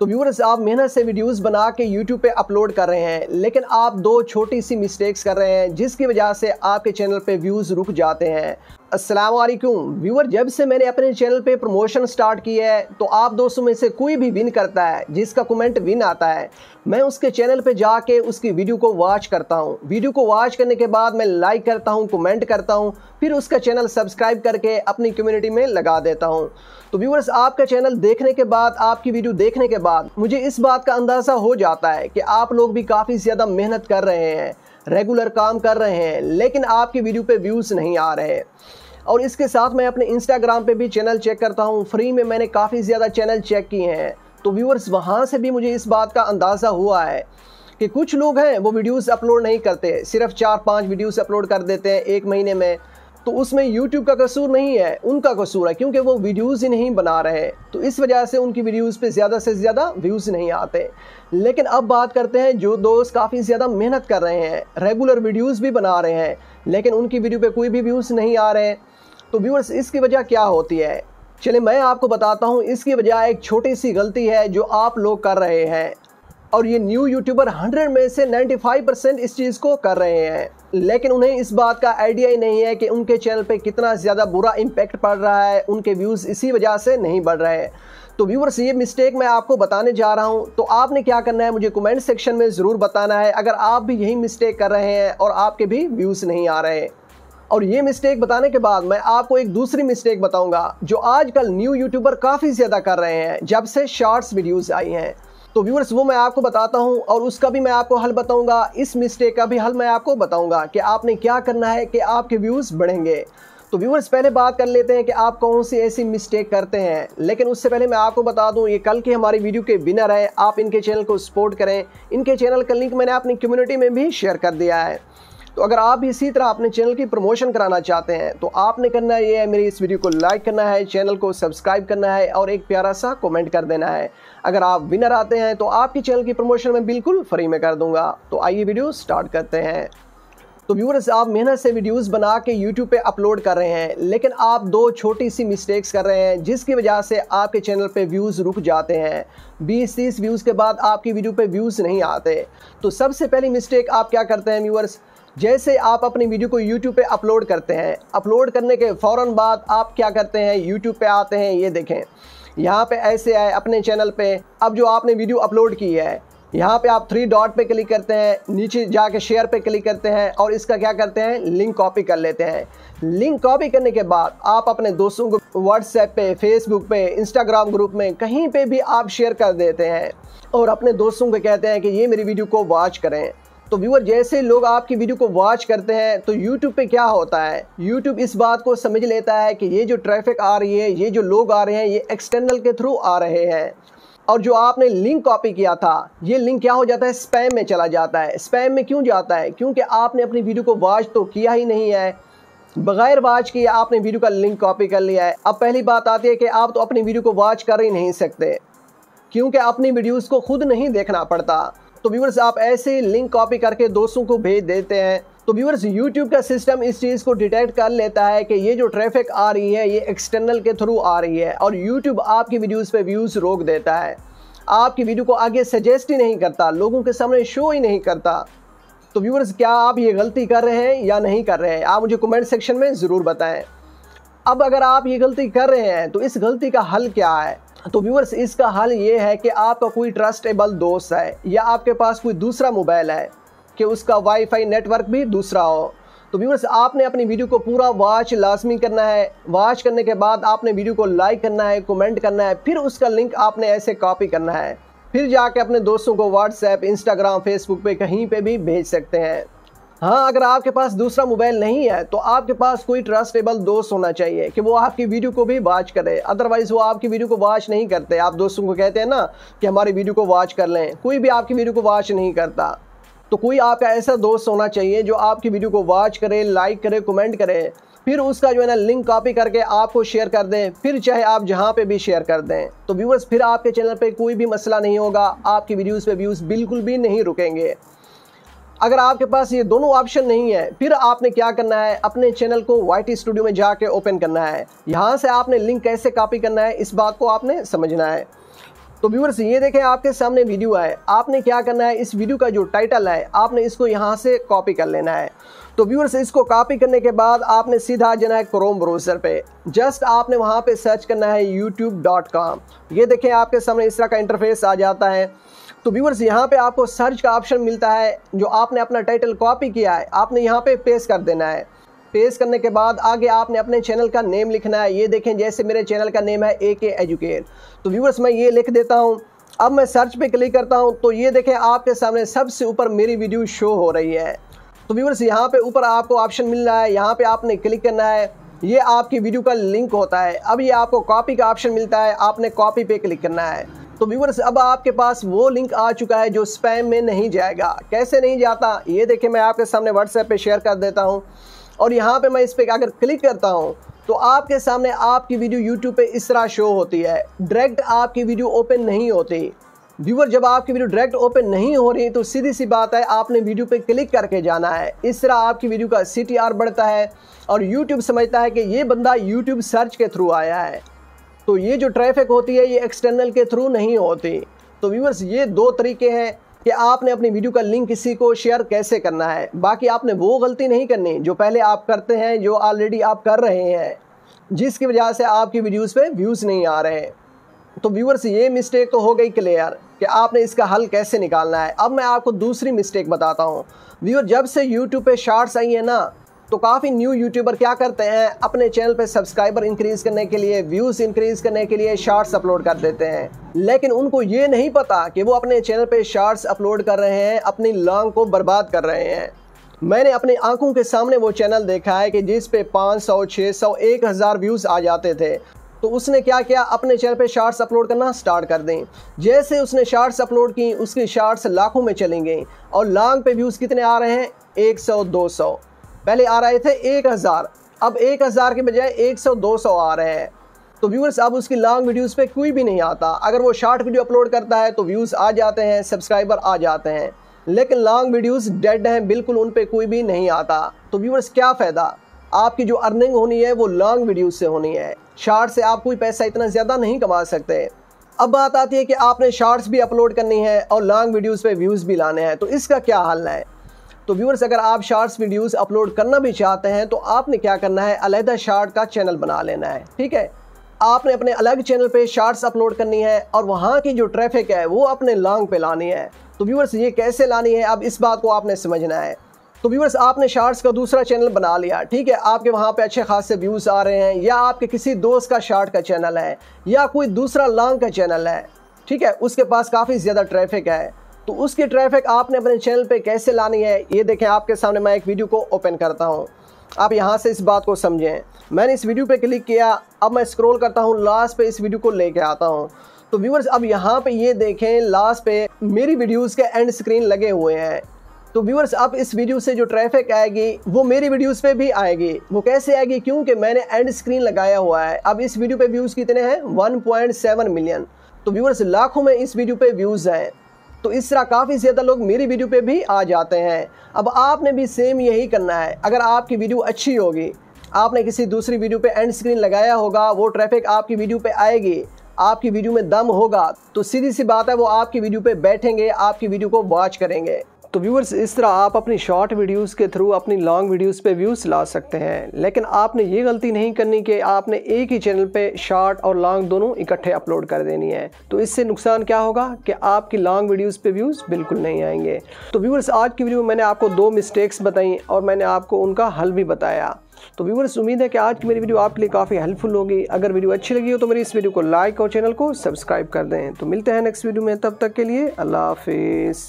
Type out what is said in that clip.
तो व्यूअर्स आप मेहनत से वीडियोस बना के यूट्यूब पे अपलोड कर रहे हैं लेकिन आप दो छोटी सी मिस्टेक्स कर रहे हैं जिसकी वजह से आपके चैनल पे व्यूज़ रुक जाते हैं असलम व्यूवर जब से मैंने अपने चैनल पे प्रमोशन स्टार्ट की है तो आप दोस्तों में से कोई भी विन करता है जिसका कमेंट विन आता है मैं उसके चैनल पे जाके उसकी वीडियो को वॉच करता हूँ वीडियो को वॉच करने के बाद मैं लाइक करता हूँ कमेंट करता हूँ फिर उसका चैनल सब्सक्राइब करके अपनी कम्युनिटी में लगा देता हूँ तो व्यूवर्स आपका चैनल देखने के बाद आपकी वीडियो देखने के बाद मुझे इस बात का अंदाज़ा हो जाता है कि आप लोग भी काफ़ी ज़्यादा मेहनत कर रहे हैं रेगुलर काम कर रहे हैं लेकिन आपकी वीडियो पे व्यूज़ नहीं आ रहे और इसके साथ मैं अपने इंस्टाग्राम पे भी चैनल चेक करता हूँ फ्री में मैंने काफ़ी ज़्यादा चैनल चेक किए हैं तो व्यूअर्स वहाँ से भी मुझे इस बात का अंदाज़ा हुआ है कि कुछ लोग हैं वो वीडियोस अपलोड नहीं करते सिर्फ चार पांच वीडियोस अपलोड कर देते हैं एक महीने में तो उसमें यूट्यूब का कसूर नहीं है उनका कसूर है क्योंकि वो वीडियोज़ ही नहीं बना रहे तो इस वजह से उनकी वीडियोज़ पे ज़्यादा से ज़्यादा व्यूज़ नहीं आते लेकिन अब बात करते हैं जो दोस्त काफ़ी ज़्यादा मेहनत कर रहे हैं रेगुलर वीडियोज़ भी बना रहे हैं लेकिन उनकी वीडियो पर कोई भी व्यूज़ नहीं आ रहे तो व्यूअर्स इसकी वजह क्या होती है चलिए मैं आपको बताता हूँ इसकी वजह एक छोटी सी गलती है जो आप लोग कर रहे हैं और ये न्यू यूट्यूबर 100 में से 95 परसेंट इस चीज़ को कर रहे हैं लेकिन उन्हें इस बात का आइडिया ही नहीं है कि उनके चैनल पे कितना ज़्यादा बुरा इम्पैक्ट पड़ रहा है उनके व्यूज़ इसी वजह से नहीं बढ़ रहे हैं तो व्यूवर्स ये मिस्टेक मैं आपको बताने जा रहा हूँ तो आपने क्या करना है मुझे कमेंट सेक्शन में ज़रूर बताना है अगर आप भी यही मिस्टेक कर रहे हैं और आपके भी व्यूज़ नहीं आ रहे हैं और ये मिस्टेक बताने के बाद मैं आपको एक दूसरी मिस्टेक बताऊँगा जो आजकल न्यू यूट्यूबर काफ़ी ज़्यादा कर रहे हैं जब से शॉर्ट्स वीडियोज़ आई हैं तो व्यूअर्स वो मैं आपको बताता हूँ और उसका भी मैं आपको हल बताऊँगा इस मिस्टेक का भी हल मैं आपको बताऊँगा कि आपने क्या करना है कि आपके व्यूज़ बढ़ेंगे तो व्यूअर्स पहले बात कर लेते हैं कि आप कौन सी ऐसी मिस्टेक करते हैं लेकिन उससे पहले मैं आपको बता दूं ये कल के हमारी वीडियो के विनर हैं आप इनके चैनल को सपोर्ट करें इनके चैनल का लिंक मैंने अपनी कम्युनिटी में भी शेयर कर दिया है तो अगर आप इसी तरह अपने चैनल की प्रमोशन कराना चाहते हैं तो आपने करना ये है मेरी इस वीडियो को लाइक करना है चैनल को सब्सक्राइब करना है और एक प्यारा सा कमेंट कर देना है अगर आप विनर आते हैं तो आपकी चैनल की प्रमोशन मैं बिल्कुल फ्री में कर दूंगा तो आइए वीडियो स्टार्ट करते हैं तो व्यूअर्स आप मेहनत से वीडियोस बना के यूट्यूब पे अपलोड कर रहे हैं लेकिन आप दो छोटी सी मिस्टेक्स कर रहे हैं जिसकी वजह से आपके चैनल पे व्यूज़ रुक जाते हैं 20-30 व्यूज़ के बाद आपकी वीडियो पे व्यूज़ नहीं आते तो सबसे पहली मिस्टेक आप क्या करते हैं व्यूअर्स जैसे आप अपनी वीडियो को यूट्यूब पे अपलोड करते हैं अपलोड करने के फ़ौर बाद आप क्या करते हैं यूट्यूब पे आते हैं ये देखें यहाँ पे ऐसे आए अपने चैनल पे अब जो आपने वीडियो अपलोड की है यहाँ पे आप थ्री डॉट पे क्लिक करते हैं नीचे जाके शेयर पे क्लिक करते हैं और इसका क्या करते हैं लिंक कॉपी कर लेते हैं लिंक कॉपी करने के बाद आप अपने दोस्तों को व्हाट्सएप पे फेसबुक पे इंस्टाग्राम ग्रुप में कहीं पे भी आप शेयर कर देते हैं और अपने दोस्तों को कहते हैं कि ये मेरी वीडियो को वॉच करें तो व्यूअर जैसे लोग आपकी वीडियो को वॉच करते हैं तो यूट्यूब पे क्या होता है यूट्यूब इस बात को समझ लेता है कि ये जो ट्रैफिक आ रही है ये जो लोग आ रहे हैं ये एक्सटर्नल के थ्रू आ रहे हैं और जो आपने लिंक कॉपी किया था ये लिंक क्या हो जाता है स्पैम में चला जाता है स्पैम में क्यों जाता है क्योंकि आपने अपनी वीडियो को वॉच तो किया ही नहीं है बगैर वॉच किए आपने वीडियो का लिंक कॉपी कर लिया है अब पहली बात आती है कि आप तो अपनी वीडियो को वॉच कर ही नहीं सकते क्योंकि अपनी वीडियोस को खुद नहीं देखना पड़ता तो व्यूवर्स आप ऐसे लिंक कॉपी करके दोस्तों को भेज देते हैं तो व्यूवर्स YouTube का सिस्टम इस चीज़ को डिटेक्ट कर लेता है कि ये जो ट्रैफिक आ रही है ये एक्सटर्नल के थ्रू आ रही है और YouTube आपकी वीडियोस पे व्यूज़ रोक देता है आपकी वीडियो को आगे सजेस्ट ही नहीं करता लोगों के सामने शो ही नहीं करता तो व्यूवर्स क्या आप ये गलती कर रहे हैं या नहीं कर रहे हैं आप मुझे कमेंट सेक्शन में ज़रूर बताएं अब अगर आप ये गलती कर रहे हैं तो इस गलती का हल क्या है तो व्यूवर्स इसका हल ये है कि आपका कोई ट्रस्टेबल दोस्त है या आपके पास कोई दूसरा मोबाइल है कि उसका वाईफाई नेटवर्क भी दूसरा हो तो व्यूवर्स आपने अपनी वीडियो को पूरा वॉच लाजमी करना है वॉच करने के बाद आपने वीडियो को लाइक करना है कमेंट करना है फिर उसका लिंक आपने ऐसे कॉपी करना है फिर जाके अपने दोस्तों को व्हाट्सएप इंस्टाग्राम फेसबुक पे कहीं पे भी भेज सकते हैं हाँ अगर आपके पास दूसरा मोबाइल नहीं है तो आपके पास कोई ट्रस्टेबल दोस्त होना चाहिए कि वो आपकी वीडियो को भी वॉच करे अदरवाइज़ वो आपकी वीडियो को वॉच नहीं करते आप दोस्तों को कहते हैं ना कि हमारी वीडियो को वॉच कर लें कोई भी आपकी वीडियो को वॉच नहीं करता तो कोई आपका ऐसा दोस्त होना चाहिए जो आपकी वीडियो को वॉच करे लाइक करे कमेंट करे फिर उसका जो है ना लिंक कॉपी करके आपको शेयर कर दें फिर चाहे आप जहाँ पे भी शेयर कर दें तो व्यूवर्स फिर आपके चैनल पे कोई भी मसला नहीं होगा आपकी वीडियोस पे व्यूज़ बिल्कुल भी नहीं रुकेंगे अगर आपके पास ये दोनों ऑप्शन नहीं है फिर आपने क्या करना है अपने चैनल को वाई स्टूडियो में जाके ओपन करना है यहाँ से आपने लिंक कैसे कॉपी करना है इस बात को आपने समझना है तो व्यूवर्स ये देखें आपके सामने वीडियो आए आपने क्या करना है इस वीडियो का जो टाइटल है आपने इसको यहाँ से कॉपी कर लेना है तो व्यूवर्स इसको कॉपी करने के बाद आपने सीधा जाना है क्रोम ब्राउज़र पे जस्ट आपने वहाँ पे सर्च करना है youtube.com ये देखें आपके सामने इस तरह का इंटरफेस आ जाता है तो व्यूवर्स यहाँ पे आपको सर्च का ऑप्शन मिलता है जो आपने अपना टाइटल कॉपी किया है आपने यहाँ पे पेश कर देना है पेश करने के बाद आगे आपने अपने चैनल का नेम लिखना है ये देखें जैसे मेरे चैनल का नेम है ए के एजुकेट तो व्यूवर्स मैं ये लिख देता हूँ अब मैं सर्च पे क्लिक करता हूँ तो ये देखें आपके सामने सबसे ऊपर मेरी वीडियो शो हो रही है तो व्यूवर्स यहाँ पे ऊपर आपको ऑप्शन मिल रहा है यहाँ पे आपने क्लिक करना है ये आपकी वीडियो का लिंक होता है अब ये आपको कॉपी का ऑप्शन मिलता है आपने कॉपी पे क्लिक करना है तो व्यूवर्स अब आपके पास वो लिंक आ चुका है जो स्पैम में नहीं जाएगा कैसे नहीं जाता ये देखिए मैं आपके सामने व्हाट्सएप पे शेयर कर देता हूँ और यहाँ पे मैं इस पर अगर क्लिक करता हूँ तो आपके सामने आपकी वीडियो यूट्यूब पर इस तरह शो होती है डायरेक्ट आपकी वीडियो ओपन नहीं होती व्यूवर जब आपकी वीडियो डायरेक्ट ओपन नहीं हो रही तो सीधी सी बात है आपने वीडियो पे क्लिक करके जाना है इस तरह आपकी वीडियो का सी बढ़ता है और यूट्यूब समझता है कि ये बंदा यूट्यूब सर्च के थ्रू आया है तो ये जो ट्रैफिक होती है ये एक्सटर्नल के थ्रू नहीं होती तो व्यूवर्स ये दो तरीके हैं कि आपने अपनी वीडियो का लिंक किसी को शेयर कैसे करना है बाकी आपने वो गलती नहीं करनी जो पहले आप करते हैं जो ऑलरेडी आप कर रहे हैं जिसकी वजह से आपकी वीडियोज़ पर व्यूज़ नहीं आ रहे तो व्यूवर्स ये मिस्टेक तो हो गई क्लियर कि आपने इसका हल कैसे निकालना है अब मैं आपको दूसरी मिस्टेक बताता हूँ व्यूअर जब से यूट्यूब पे शार्ट्स आई हैं ना तो काफ़ी न्यू यूट्यूबर क्या करते हैं अपने चैनल पर सब्सक्राइबर इंक्रीज़ करने के लिए व्यूज़ इंक्रीज़ करने के लिए शार्ट्स अपलोड कर देते हैं लेकिन उनको ये नहीं पता कि वो अपने चैनल पर शार्ट्स अपलोड कर रहे हैं अपनी लॉन्ग को बर्बाद कर रहे हैं मैंने अपनी आंखों के सामने वो चैनल देखा है कि जिस पे 500, 600, 1000 व्यूज़ आ जाते थे तो उसने क्या किया अपने चैनल पे शार्ट्स अपलोड करना स्टार्ट कर दें जैसे उसने शार्ट्स अपलोड की उसकी शार्ट्स लाखों में चली गई और लॉन्ग पे व्यूज़ कितने आ रहे हैं 100, 200 पहले आ रहे थे एक हज़ार अब एक हज़ार के बजाय एक सौ दो सौ आ रहे हैं तो व्यूअर्स अब उसकी लॉन्ग वीडियोस पे कोई भी नहीं आता अगर वो शॉर्ट वीडियो अपलोड करता है तो व्यूज़ आ जाते हैं सब्सक्राइबर आ जाते हैं लेकिन लॉन्ग वीडियोस डेड हैं बिल्कुल उन पर कोई भी नहीं आता तो व्यूअर्स क्या फ़ायदा आपकी जो अर्निंग होनी है वो लॉन्ग वीडियोस से होनी है शार्ट से आप कोई पैसा इतना ज़्यादा नहीं कमा सकते अब बात आती है कि आपने शार्ट्स भी अपलोड करनी है और लॉन्ग वीडियोस पे व्यूज़ भी लाने हैं तो इसका क्या हल है तो व्यूअर्स अगर आप शार्ट्स वीडियोस अपलोड करना भी चाहते हैं तो आपने क्या करना है अलहदा शार्ट का चैनल बना लेना है ठीक है आपने अपने अलग चैनल पे शार्ट्स अपलोड करनी है और वहाँ की जो ट्रैफिक है वो अपने लॉन्ग पे लानी है तो व्यूअर्स ये कैसे लानी है अब इस बात को आपने समझना है तो व्यूअर्स आपने शार्ट्स का दूसरा चैनल बना लिया ठीक है आपके वहाँ पे अच्छे खासे व्यूज़ आ रहे हैं या आपके किसी दोस्त का शार्ट का चैनल है या कोई दूसरा लॉन्ग का चैनल है ठीक है उसके पास काफ़ी ज़्यादा ट्रैफिक है तो उसकी ट्रैफिक आपने अपने चैनल पे कैसे लानी है ये देखें आपके सामने मैं एक वीडियो को ओपन करता हूँ आप यहाँ से इस बात को समझें मैंने इस वीडियो पे क्लिक किया अब मैं स्क्रॉल करता हूँ लास्ट पे इस वीडियो को लेके आता हूँ तो व्यूवर्स अब यहाँ पे ये देखें लास्ट पे मेरी वीडियोज़ के एंड स्क्रीन लगे हुए हैं तो व्यूअर्स अब इस वीडियो से जो ट्रैफिक आएगी वो मेरी वीडियोस पे भी आएगी वो कैसे आएगी क्योंकि मैंने एंड स्क्रीन लगाया हुआ है अब इस वीडियो पे व्यूज़ कितने हैं 1.7 मिलियन तो व्यूअर्स लाखों में इस वीडियो पे व्यूज़ हैं तो इस तरह काफ़ी ज़्यादा लोग मेरी वीडियो पे भी आ जाते हैं अब आपने भी सेम यही करना है अगर आपकी वीडियो अच्छी होगी आपने किसी दूसरी वीडियो पे एंड स्क्रीन लगाया होगा वो ट्रैफिक आपकी वीडियो पे आएगी आपकी वीडियो में दम होगा तो सीधी सी बात है वो आपकी वीडियो पे बैठेंगे आपकी वीडियो को वॉच करेंगे तो व्यूअर्स इस तरह आप अपनी शॉर्ट वीडियोस के थ्रू अपनी लॉन्ग वीडियोस पे व्यूज़ ला सकते हैं लेकिन आपने ये गलती नहीं करनी कि आपने एक ही चैनल पे शॉर्ट और लॉन्ग दोनों इकट्ठे अपलोड कर देनी है तो इससे नुकसान क्या होगा कि आपकी लॉन्ग वीडियोस पे व्यूज़ बिल्कुल नहीं आएंगे तो व्यूअर्स आज की वीडियो में मैंने आपको दो मिस्टेक्स बताई और मैंने आपको उनका हल भी बताया तो व्यूवर्स उम्मीद है कि आज की मेरी वीडियो आपके लिए काफ़ी हेल्पफुल होगी अगर वीडियो अच्छी लगी हो तो मेरी इस वीडियो को लाइक और चैनल को सब्सक्राइब कर दें तो मिलते हैं नेक्स्ट वीडियो में तब तक के लिए अल्लाह हाफिज़